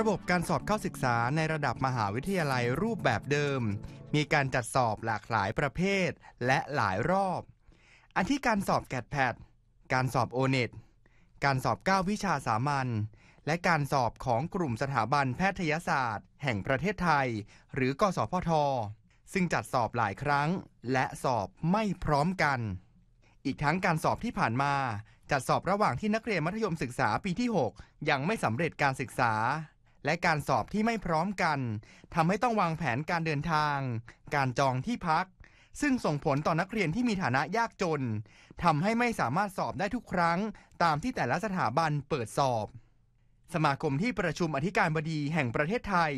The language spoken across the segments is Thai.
ระบบการสอบเข้าศึกษาในระดับมหาวิทยาลัยรูปแบบเดิม มีการจัดสอบหลากหลายประเภทและหลายรอบ อันที่การสอบแกดแพดการสอบโอเน็ตการสอบ9วิชาสามัญ และการสอบของกลุ่มสถาบันแพทยศาสตร์แห่งประเทศไทย หรือกสพท ซึ่งจัดสอบหลายครั้ง และสอบไม่พร้อมกัน อีกทั้งการสอบที่ผ่านมา จัดสอบระหว่างที่นักเรียนมัธยมศึกษาปีที่ 6 ยังไม่สำเร็จการศึกษาและการสอบที่ไม่พร้อมกัน ทำให้ต้องวางแผนการเดินทาง การจองที่พัก ซึ่งส่งผลต่อนักเรียนที่มีฐานะยากจนทำให้ไม่สามารถสอบได้ทุกครั้งตามที่แต่ละสถาบันเปิดสอบ สมาคมที่ประชุมอธิการบดีแห่งประเทศไทย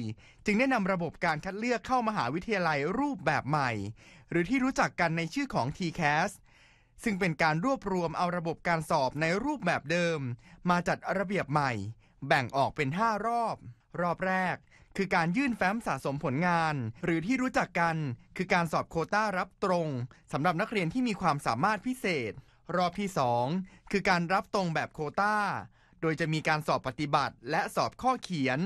จึงได้นำระบบการคัดเลือกเข้ามหาวิทยาลัยรูปแบบใหม่ หรือที่รู้จักกันในชื่อของ TCAS ซึ่งเป็นการรวบรวมเอาระบบการสอบในรูปแบบเดิม มาจัดระเบียบใหม่แบ่งออกเป็น 5 รอบ รอบแรก คือการยื่นแฟ้มสะสมผลงาน หรือที่รู้จักกัน คือการสอบโคต้ารับตรงสำหรับนักเรียนที่มีความสามารถพิเศษ รอบที่ 2 คือการรับตรงแบบโคตา้า โดยจะมีการสอบปฏิบัติและสอบข้อเขียน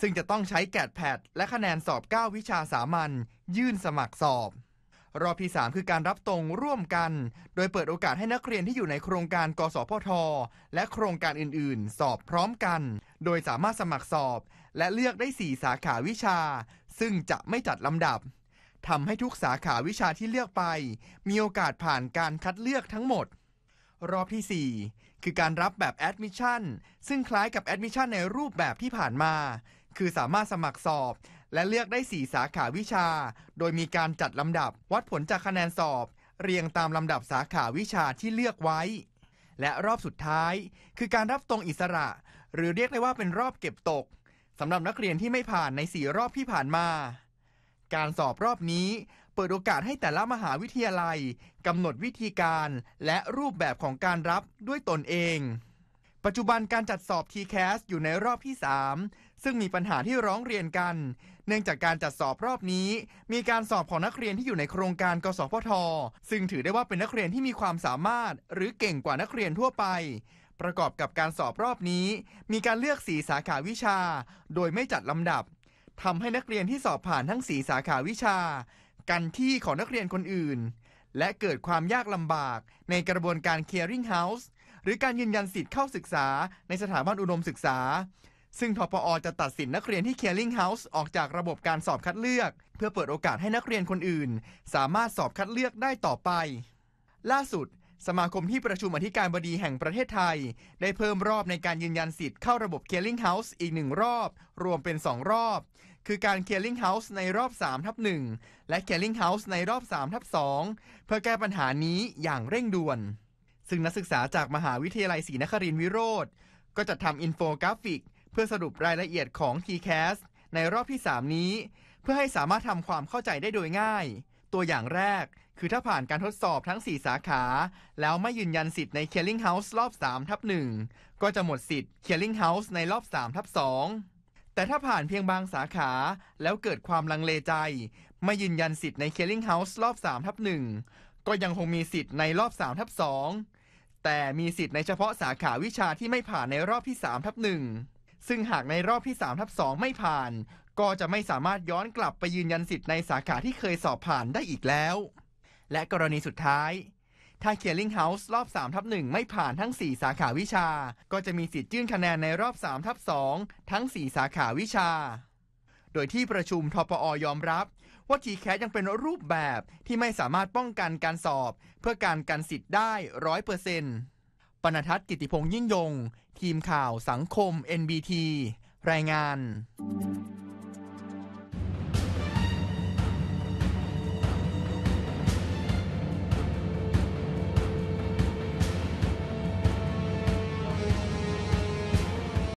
ซึ่งจะต้องใช้แกดแพดและคะแนนสอบ 9 วิชาสามัญยื่นสมัครสอบรอบที่3คือการรับตรงร่วมกัน โดยเปิดโอกาสให้นักเรียนที่อยู่ในโครงการกสพท และโครงการอื่นๆ สอบพร้อมกัน โดยสามารถสมัครสอบและเลือกได้ 4 สาขาวิชา ซึ่งจะไม่จัดลำดับ ทำให้ทุกสาขาวิชาที่เลือกไป มีโอกาสผ่านการคัดเลือกทั้งหมด รอบที่ 4 คือการรับแบบแอดมิชชั่น ซึ่งคล้ายกับแอดมิชชั่นในรูปแบบที่ผ่านมา คือสามารถสมัครสอบและเลือกได้ 4 สาขาวิชา โดยมีการจัดลำดับวัดผลจากคะแนนสอบ เรียงตามลำดับสาขาวิชาที่เลือกไว้ และรอบสุดท้ายคือการรับตรงอิสระ หรือเรียกได้ว่าเป็นรอบเก็บตกสำหรับนักเรียนที่ไม่ผ่านใน4รอบที่ผ่านมา การสอบรอบนี้ เปิดโอกาสให้แต่ละมหาวิทยาลัยกำหนดวิธีการและรูปแบบของการรับด้วยตนเองปัจจุบันการจัดสอบ TCAS อยู่ในรอบที่ 3 ซึ่งมีปัญหาที่ร้องเรียนกัน เนื่องจากการจัดสอบรอบนี้ มีการสอบของนักเรียนที่อยู่ในโครงการกสพทซึ่งถือได้ว่าเป็นนักเรียนที่มีความสามารถหรือเก่งกว่านักเรียนทั่วไป ประกอบกับการสอบรอบนี้ มีการเลือกสีสาขาวิชา โดยไม่จัดลำดับทำให้นักเรียนที่สอบผ่านทั้งสีสาขาวิชา กันที่ของนักเรียนคนอื่น และเกิดความยากลำบากในกระบวนการ clearing house หรือการยืนยันสิทธิ์เข้าศึกษา ในสถาบันอุดมศึกษา ซึ่งทปอ จะตัดสินนักเรียนที่ Caring House ออกจากระบบการสอบคัดเลือกเพื่อเปิดโอกาสให้นักเรียนคนอื่น สามารถสอบคัดเลือกได้ต่อไป ล่าสุด สมาคมที่ประชุมอธิการบดีแห่งประเทศไทยได้เพิ่มรอบในการยืนยันสิทธิ์เข้าระบบ Caring House อีกหนึ่งรอบ รวมเป็น 2 รอบ คือการ Caring House ในรอบ3ทับ1และ Caring House ในรอบ3ทับ2เพื่อแก้ปัญหานี้อย่างเร่งด่วนซึ่งนักศึกษาจากมหาวิทยาลัยศรีนครินทร์วิโรธก็จะทำอินโฟกราฟิก เพื่อสรุปรายละเอียดของ t c a s สในรอบที่ 3 นี้ เพื่อให้สามารถทำความเข้าใจได้โดยง่าย ตัวอย่างแรกคือถ้าผ่านการทดสอบทั้ง 4 สาขา แล้วไม่ยืนยันสิทธิ์ใน Killing House รอบ 3 ทับ1ก็จะหมดสิทธิ์ Killing House ในรอบ3ทับ2แต่ถ้าผ่านเพียงบางสาขาแล้วเกิดความลังเลใจไม่ยืนยันสิทธิ์ใน Killing House รอบ3ทับ1ก็ยังคงมีสิทธิ์ในรอบ3ทับ2แต่มีสิทธิ์ในเฉพาะสาขาวิชาที่ไม่ผ่านในรอบที่3ทับหนึ่งซึ่งหากในรอบที่ 3 ทับสองไม่ผ่าน ก็จะไม่สามารถย้อนกลับไปยืนยันสิทธิ์ในสาขาที่เคยสอบผ่านได้อีกแล้ว และกรณีสุดท้าย ถ้าเคียร์ลิงเฮาส์รอบ 3 ทับ1ไม่ผ่านทั้ง 4 สาขาวิชา ก็จะมีสิทธิ์ยื่นคะแนนในรอบ3ทับ2ทั้ง 4 สาขาวิชาโดยที่ประชุมทปอยอมรับ ว่าทีแคสยังเป็นรูปแบบที่ไม่สามารถป้องกันการสอบ เพื่อการกันสิทธิ์ได้ร้อยเปอร์เซ็นต์ปณทัศน์กิติพงษ์ยิ่งยง ทีมข่าวสังคม NBT รายงาน